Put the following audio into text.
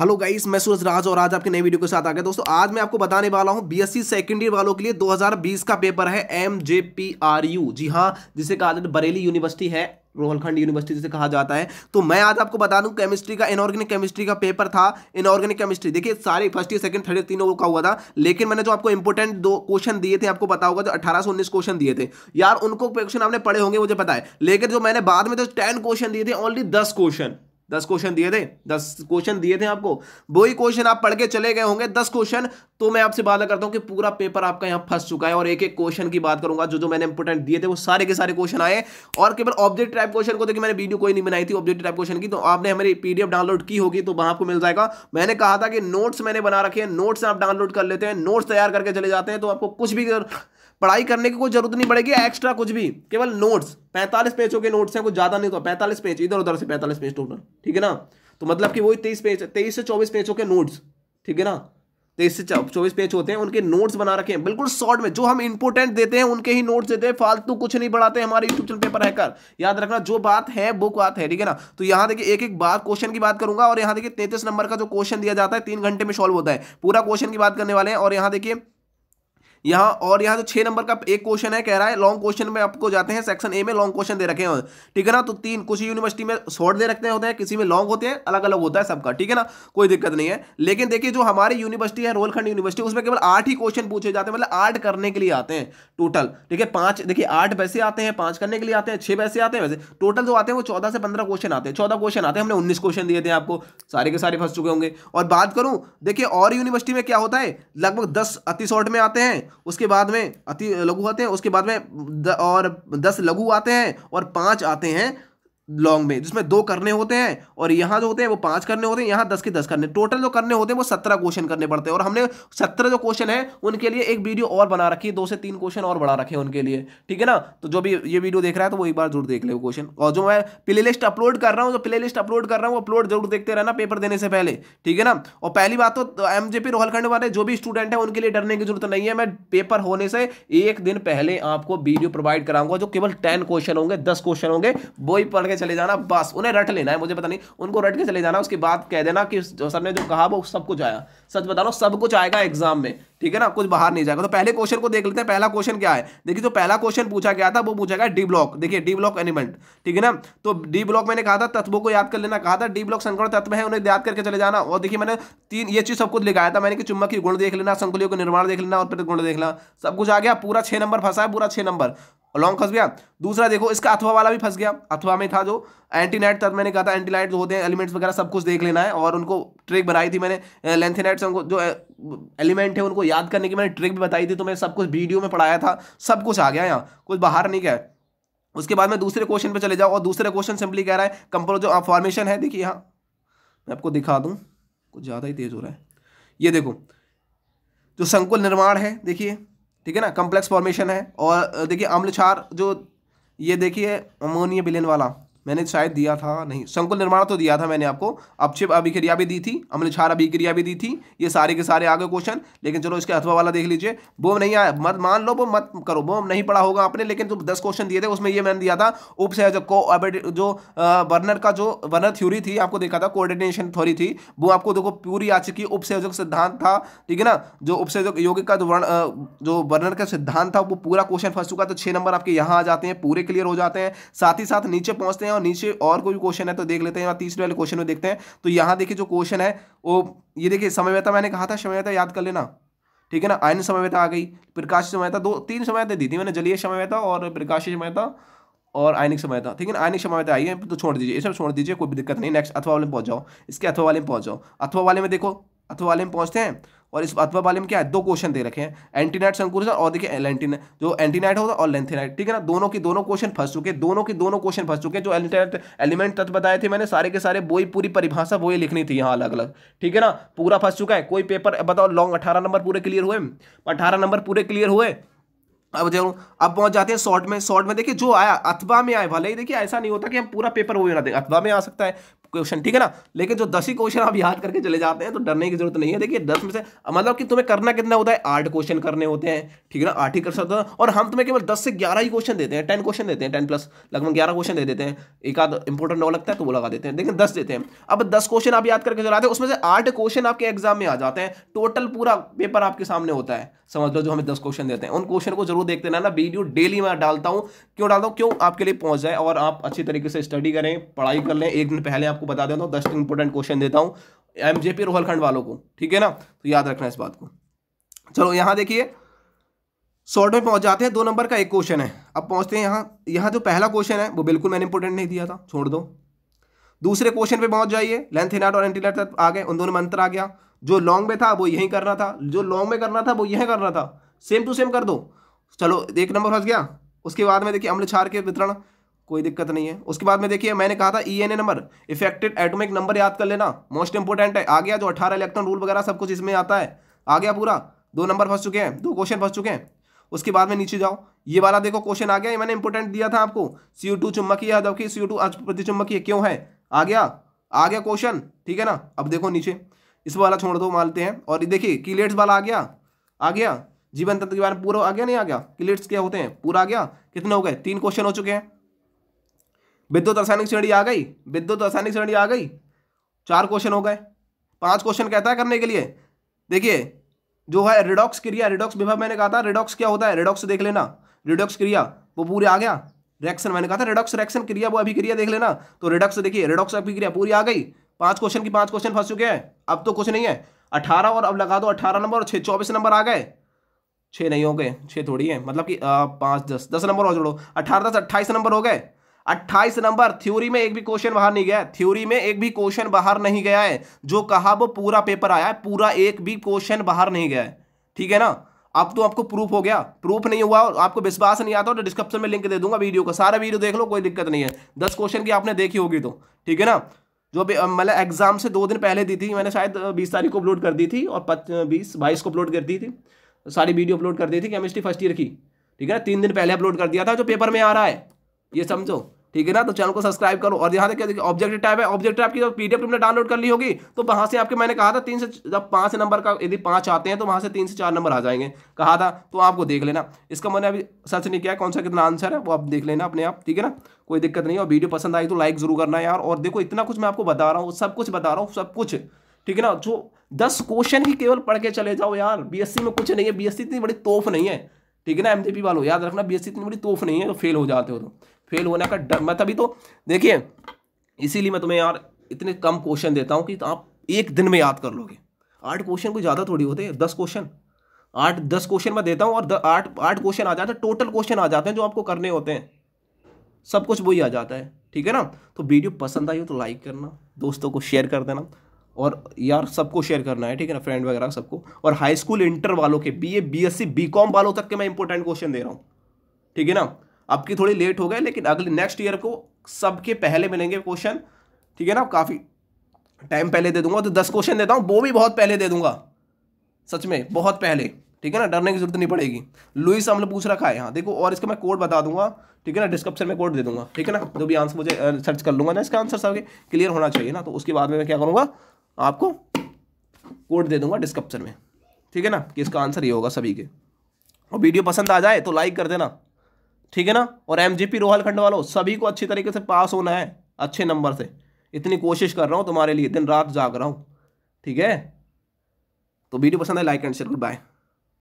hello guys मैं सूरज राज और आज आपके नई वीडियो के साथ आ गया दोस्तों आज मैं आपको बताने वाला हूं बीएससी सेकेंड ईयर वालों के लिए 2020 का पेपर है M J P R U जी हाँ जिसे कहा जाता है बरेली यूनिवर्सिटी है रोहलखंड यूनिवर्सिटी जिसे कहा जाता है तो मैं आज आपको बता दूं केमिस्ट्री का इनऑर्गेनिक केमिस्ट्री का पेपर था इनऑर्गेनिक केमिस्ट्री देखिए सारे first year second third year तीनों का हुआ था लेकिन मैंने जो आपको इंपॉर्टेंट दो क्वेश्चन दिए थे आपको पता होगा जो अठारह सौ उन्नीस क्वेश्चन दिए थे यार उनको क्वेश्चन आपने पढ़े होंगे मुझे पता है लेकिन जो मैंने बाद में जो टेन क्वेश्चन दिए थे ओनली दस क्वेश्चन दस क्वेश्चन दिए थे दस क्वेश्चन दिए थे आपको वही क्वेश्चन आप पढ़ के चले गए होंगे दस क्वेश्चन तो मैं आपसे बात करता हूँ कि पूरा पेपर आपका यहाँ फंस चुका है और एक एक क्वेश्चन की बात करूंगा जो जो मैंने इंपोर्टेंट दिए थे वो सारे के सारे क्वेश्चन आए और केवल ऑब्जेक्ट टाइप क्वेश्चन को देखिए मैंने वीडियो कोई नहीं बनाई थी ऑब्जेक्ट टाइप क्वेश्चन की तो आपने हमारी पीडीएफ डाउनलोड की होगी तो वहां आपको मिल जाएगा मैंने कहा था कि नोट्स मैंने बना रखे हैं नोट्स आप डाउनलोड कर लेते हैं नोट्स तैयार करके चले जाते हैं तो आपको कुछ भी पढ़ाई करने की कोई जरूरत नहीं पड़ेगी एक्स्ट्रा कुछ भी केवल नोट्स पैंतालीस पेजों के नोट्स हैं कुछ ज़्यादा नहीं तो पैंतालीस पेज इधर उधर से पैंतालीस पेज टोटल ठीक है ना तो मतलब कि वही तेईस पेज तेईस से चौबीस पेजों के नोट्स ठीक है ना तेईस से चौबीस पेज होते हैं उनके नोट्स बना रखे हैं बिल्कुल शॉर्ट में जो हम इंपोर्टेंट देते हैं उनके ही नोट्स देते हैं फालतू कुछ नहीं बढ़ाते हमारे यूट्यूब चैनल पेपर हैकर याद रखना जो बात है वो बात है ठीक है ना तो यहाँ देखिए एक एक बात क्वेश्चन की बात करूंगा और यहाँ देखिए तैतीस नंबर का जो क्वेश्चन दिया जाता है तीन घंटे में सॉल्व होता है पूरा क्वेश्चन की बात करने वाले हैं और यहाँ देखिए यहाँ और यहाँ जो छः नंबर का एक क्वेश्चन है कह रहा है लॉन्ग क्वेश्चन में आपको जाते हैं सेक्शन ए में लॉन्ग क्वेश्चन दे रखे हैं ठीक है ना तो तीन कुछ यूनिवर्सिटी में शॉर्ट दे रखते होते हैं किसी में लॉन्ग होते हैं अलग अलग होता है सबका ठीक है ना कोई दिक्कत नहीं है लेकिन देखिए जो हमारी यूनिवर्सिटी है रोलखंड यूनिवर्सिटी उसमें केवल आठ ही क्वेश्चन पूछे जाते हैं मतलब आठ करने के लिए आते हैं टोटल ठीक है पाँच देखिए आठ वैसे आते हैं पाँच करने के लिए आते हैं छः वैसे आते हैं वैसे टोटल जो आते हैं वो चौदह से पंद्रह क्वेश्चन आते हैं चौदह क्वेश्चन आते हैं हमने उन्नीस क्वेश्चन दिए थे आपको सारे के सारे फंस चुके होंगे और बात करूँ देखिए और यूनिवर्सिटी में क्या होता है लगभग दस अति शॉर्ट में आते हैं उसके बाद में अति लघु आते हैं उसके बाद में द, और दस लघु आते हैं और पांच आते हैं लॉन्ग में जिसमें दो करने होते हैं और यहाँ जो होते हैं वो पांच करने होते हैं यहाँ दस के दस करने टोटल जो करने होते हैं वो सत्रह क्वेश्चन करने पड़ते हैं और हमने सत्रह जो क्वेश्चन है उनके लिए एक वीडियो और बना रखी है दो से तीन क्वेश्चन और बढ़ा रखे हैं उनके लिए ठीक है ना तो जो भी ये वीडियो देख रहा है तो वो एक बार जरूर देख ले क्वेश्चन और जो मैं प्ले लिस्ट अपलोड कर रहा हूँ जो प्ले लिस्ट अपलोड कर रहा हूँ वो अपलोड जरूर देखते रहना पेपर देने से पहले ठीक है ना और पहली बात तो एम तो जे वाले जो भी स्टूडेंट है उनके लिए डरने की जरूरत नहीं है मैं पेपर होने से एक दिन पहले आपको वीडियो प्रोवाइड कराऊंगा जो केवल टेन क्वेश्चन होंगे दस क्वेश्चन होंगे वो ही पढ़ के चले जाना बस उन्हें रट लेना है मुझे पता नहीं उनको रट के चले जाना उसके बाद कह देना कि सर ने जो कहा वो सब कुछ आया सच बता रहा हूँ सब कुछ आएगा एग्जाम में ठीक है ना कुछ बाहर नहीं जाएगा तो पहले क्वेश्चन को देख लेते हैं पहला क्वेश्चन क्या है देखिए जो पहला क्वेश्चन पूछा गया था वो पूछा गया डी ब्लॉक देखिए डी ब्लॉक एनिमेंट ठीक है ना तो डी ब्लॉक मैंने कहा था तत्वों को याद कर लेना कहा था डी ब्लॉक संकरण तत्व है उन्हें याद करके चले जाना और देखिए मैंने तीन ये चीज सब कुछ लिखाया था मैंने कि चुम्बक की गुण देख लेना संकुलियों का निर्माण देख लेना और प्रतिगुण देख लेना सब कुछ आ गया पूरा छह नंबर फंसा है पूरा छह नंबर लॉन्ग फंस गया दूसरा देखो इसका अथवा वाला भी फंस गया अथवा में था जो एंटीनाइट तब मैंने कहा था एंटीनाइट जो होते हैं एलिमेंट्स वगैरह सब कुछ देख लेना है और उनको ट्रिक बनाई थी मैंने लेंथेनाइट से उनको जो एलिमेंट है उनको याद करने की मैंने ट्रिक भी बताई थी तो मैं सब कुछ वीडियो में पढ़ाया था सब कुछ आ गया यहाँ कुछ बाहर नहीं गया उसके बाद में दूसरे क्वेश्चन पर चले जाऊँ और दूसरे क्वेश्चन सिंपली कह रहा है कंपोज जो फॉर्मेशन है देखिए यहाँ मैं आपको दिखा दूँ कुछ ज़्यादा ही तेज़ हो रहा है ये देखो जो संकुल निर्माण है देखिए ठीक है ना कम्प्लेक्स फॉर्मेशन है और देखिए अम्ल क्षार जो ये देखिए अमोनिया बिलेन वाला मैंने शायद दिया था नहीं संकुल निर्माण तो दिया था मैंने आपको अपक्षेप अभिक्रिया भी दी थी अम्लक्षार अभिक्रिया भी दी थी ये सारे के सारे आगे क्वेश्चन लेकिन चलो इसके अथवा वाला देख लीजिए वो नहीं आया मत मान लो वो मत करो वो नहीं पढ़ा होगा आपने लेकिन जो दस क्वेश्चन दिए थे उसमें ये मैंने दिया था उप को जो वर्नर का जो वर्नर थ्योरी थी आपको देखा था कोऑर्डिनेशन थ्योरी थी वो आपको देखो पूरी आ चुकी उपसहयोग सिद्धांत था ठीक है ना जो उपसहयोग योगिक का जो वर्ण जो वर्णन का सिद्धांत था वो पूरा क्वेश्चन फंस चुका तो छह नंबर आपके यहाँ आ जाते हैं पूरे क्लियर हो जाते हैं साथ ही साथ नीचे पहुंचते हैं नीचे और कोई क्वेश्चन है तो देख लेते हैं या तीसरे वाले क्वेश्चन में देखते हैं तो यहाँ देखिए जो क्वेश्चन है वो ये देखिए समय व्यता मैंने कहा था समय व्यता याद कर लेना ठीक है ना आयन समय व्यता आ गई प्रकाश समयता दो तीन समयता दी थी मैंने जलीय समय व्यता और प्रकाशीय समयता और आयनिक समय था ठीक है ना आयनिक समय आई है तो छोड़ दीजिए ये सब छोड़ दीजिए कोई भी दिक्कत नहीं नेक्स्ट अथवा वाले में पहुंच जाओ इसके अथवा वाले में पहुंच जाओ अथवा वाले में देखो अथवा वाले में पहुंचते हैं और इस अथवा वाले में क्या है दो क्वेश्चन दे रखे हैं एंटीनाइट संकुरिजन और देखिए एंटीनाइट जो एंटीनाइट है और लेंथेनाइट ठीक है ना दोनों की दोनों क्वेश्चन फंस चुके दोनों के दोनों क्वेश्चन फंस चुके जो एंटीनाइट एलिमेंट तत्व बताए थे मैंने सारे के सारे वही पूरी परिभाषा वही लिखनी थी यहाँ अलग अलग ठीक है ना पूरा फंस चुका है कोई पेपर बताओ लॉन्ग अठारह नंबर पूरे क्लियर हुए अठारह नंबर पूरे क्लियर हुए अब जो अब पहुंच जाते हैं शॉर्ट में शॉर्ट में देखिए जो आया अथवा में आए भले ही देखिए ऐसा नहीं होता कि हम पूरा पेपर वो ना देंगे अथवा में आ सकता है क्वेश्चन ठीक है ना लेकिन जो दस ही क्वेश्चन आप याद करके चले जाते हैं तो डरने की जरूरत नहीं है देखिए दस में से मतलब कि तुम्हें करना कितना होता है आठ क्वेश्चन करने होते हैं ठीक है ना आठ ही कर सकते हैं और हम तुम्हें केवल दस से ग्यारह ही क्वेश्चन देते हैं टेन क्वेश्चन देते हैं टेन प्लस लगभग ग्यारह क्वेश्चन दे देते हैं एक आध इंपॉर्टेंट नौ लगता है तो वो लगा देते हैं लेकिन दस देते हैं अब दस क्वेश्चन आप याद करके चलाते हैं उसमें से आठ क्वेश्चन आपके एग्जाम में आ जाते हैं टोटल पूरा पेपर आपके सामने होता है समझ लो जो हमें दस क्वेश्चन देते हैं उन क्वेश्चन को जरूर देखते रहना वीडियो डेली मैं डालता हूँ क्यों डालता हूँ क्यों आपके लिए पहुंच जाए और आप अच्छी तरीके से स्टडी करें पढ़ाई कर लें एक दिन पहले आप आपको बता देता हूँ दस इंपॉर्टेंट क्वेश्चन देता हूँ एम जे रोहलखंड वालों को ठीक है ना तो याद रखना इस बात को चलो यहाँ देखिए शॉर्ट में पहुंच जाते हैं दो नंबर का एक क्वेश्चन है अब पहुंचते हैं यहाँ यहाँ जो पहला क्वेश्चन है वो बिल्कुल मैंने इंपॉर्टेंट नहीं दिया था छोड़ दो दूसरे क्वेश्चन पे पहुंच जाइए लेंथ इनाट और एंटी लेट आ गए उन दोनों में अंतर आ गया जो लॉन्ग में था वो यहीं करना था जो लॉन्ग में करना था वो यहीं करना था सेम टू सेम कर दो चलो एक नंबर फंस गया उसके बाद में देखिए अम्ल छार के वितरण कोई दिक्कत नहीं है उसके बाद में देखिए मैंने कहा था E N A number effected atomic number याद कर लेना मोस्ट इंपॉर्टेंट है आ गया जो अठारह इलेक्ट्रॉन रूल वगैरह सब कुछ इसमें आता है आ गया पूरा दो नंबर फंस चुके हैं दो क्वेश्चन फंस चुके हैं उसके बाद में नीचे जाओ ये वाला देखो क्वेश्चन आ गया ये मैंने इंपॉर्टेंट दिया था आपको सी टू चुम्बकीय है जबकि सी यू टू प्रतिचुम्बकीय क्यों है आ गया आ गया क्वेश्चन ठीक है ना अब देखो नीचे इस वाला छोड़ दो मानते हैं और देखिए किलेट्स वाला आ गया आ गया जीवन तंत्र के बारे में पूरा आ गया नहीं आ गया किलेट्स क्या होते हैं पूरा आ गया कितने हो गए तीन क्वेश्चन हो चुके हैं विद्युत रासायनिक श्रेणी आ गई विद्युत रासायनिक श्रेणी आ गई चार क्वेश्चन हो गए पांच क्वेश्चन कहता है करने के लिए देखिए जो है रिडॉक्स क्रिया रिडॉक्स विभव मैंने कहा था रिडॉक्स क्या होता है रिडॉक्स देख लेना रिडॉक्स क्रिया वो पूरे आ गया रिएक्शन मैंने कहा था रिडॉक्स रिएक्शन क्रिया वो अभी क्रिया देख लेना तो रिडॉक्स देखिए रिडॉक्स अभिक्रिया पूरी आ गई पांच क्वेश्चन की पांच क्वेश्चन फंस चुके हैं अब तो कुछ नहीं है अठारह और अब लगा दो अठारह नंबर और छः चौबीस नंबर आ गए छः नहीं हो गए छः थोड़ी है मतलब कि पाँच दस दस नंबर और जोड़ो अठारह दस अट्ठाईस नंबर हो गए अट्ठाईस नंबर थ्योरी में एक भी क्वेश्चन बाहर नहीं गया थ्योरी में एक भी क्वेश्चन बाहर नहीं गया है जो कहा वो पूरा पेपर आया है पूरा एक भी क्वेश्चन बाहर नहीं गया है ठीक है ना अब तो आपको प्रूफ हो गया प्रूफ नहीं हुआ और आपको विश्वास नहीं आता तो डिस्क्रिप्शन में लिंक दे दूंगा वीडियो का सारा वीडियो देख लो कोई दिक्कत नहीं है दस क्वेश्चन की आपने देखी होगी तो ठीक है ना जो मतलब एग्जाम से दो दिन पहले दी थी मैंने शायद बीस तारीख को अपलोड कर दी थी और बीस बाईस को अपलोड कर दी थी सारी वीडियो अपलोड कर दी थी केमिस्ट्री फर्स्ट ईयर की ठीक है ना तीन दिन पहले अपलोड कर दिया था जो पेपर में आ रहा है ये समझो ठीक है ना तो चैनल को सब्सक्राइब करो और यहाँ देखिए देखिए ऑब्जेक्ट टाइप है ऑब्जेक्ट टाइप की तो पीडीएफ तुमने डाउनलोड कर ली होगी तो वहाँ से आपके मैंने कहा था तीन से जब पाँच नंबर का यदि पाँच आते हैं तो वहाँ से तीन से चार नंबर आ जाएंगे कहा था तो आपको देख लेना इसका मैंने अभी सर्च नहीं किया कौन सा कितना आंसर है वो आप देख लेना अपने आप ठीक है ना कोई दिक्कत नहीं और वीडियो पसंद आई तो लाइक जरूर करना यार और देखो इतना कुछ मैं आपको बता रहा हूँ सब कुछ बता रहा हूँ सब कुछ ठीक है ना जो दस क्वेश्चन ही केवल पढ़ के चले जाओ यार बी में कुछ नहीं है बी इतनी बड़ी तोफ नहीं है ठीक है ना एमजेपी वालों याद रखना बीएससी इतनी बड़ी तोफ नहीं है तो फेल हो जाते हो तो फेल होने का डर मैं तभी तो देखिए इसीलिए मैं तुम्हें यार इतने कम क्वेश्चन देता हूँ कि आप एक दिन में याद कर लोगे आठ क्वेश्चन कोई ज़्यादा थोड़ी होते दस क्वेश्चन आठ दस क्वेश्चन मैं देता हूँ और आठ आठ क्वेश्चन आ जाते हैं टोटल क्वेश्चन आ जाते हैं जो आपको करने होते हैं सब कुछ वही आ जाता है ठीक है ना तो वीडियो पसंद आई हो तो लाइक करना दोस्तों को शेयर कर देना और यार सबको शेयर करना है ठीक है ना फ्रेंड वगैरह सबको और हाई स्कूल इंटर वालों के B A B S C B com वालों तक के मैं इंपॉर्टेंट क्वेश्चन दे रहा हूँ ठीक है ना अब की थोड़ी लेट हो गए लेकिन अगले नेक्स्ट ईयर को सबके पहले मिलेंगे क्वेश्चन ठीक है ना काफ़ी टाइम पहले दे दूंगा तो दस क्वेश्चन देता हूँ वो भी बहुत पहले दे दूंगा सच में बहुत पहले ठीक है ना डरने की जरूरत नहीं पड़ेगी लुइस हमने पूछ रखा है यहाँ देखो और इसका मैं कोड बता दूंगा ठीक है ना डिस्क्रिप्शन में कोड दे दूंगा ठीक है ना जो भी आंसर मुझे सर्च कर लूँगा ना इसका आंसर सबके क्लियर होना चाहिए ना तो उसके बाद में मैं क्या करूँगा आपको कोड दे दूंगा डिस्क्रिप्शन में ठीक है ना कि इसका आंसर ये होगा सभी के और वीडियो पसंद आ जाए तो लाइक कर देना ठीक है ना और एम जी पी रोहलखंड वालों सभी को अच्छी तरीके से पास होना है अच्छे नंबर से इतनी कोशिश कर रहा हूँ तुम्हारे लिए दिन रात जाग रहा हूँ ठीक है तो वीडियो पसंद है लाइक एंड शेयर बाय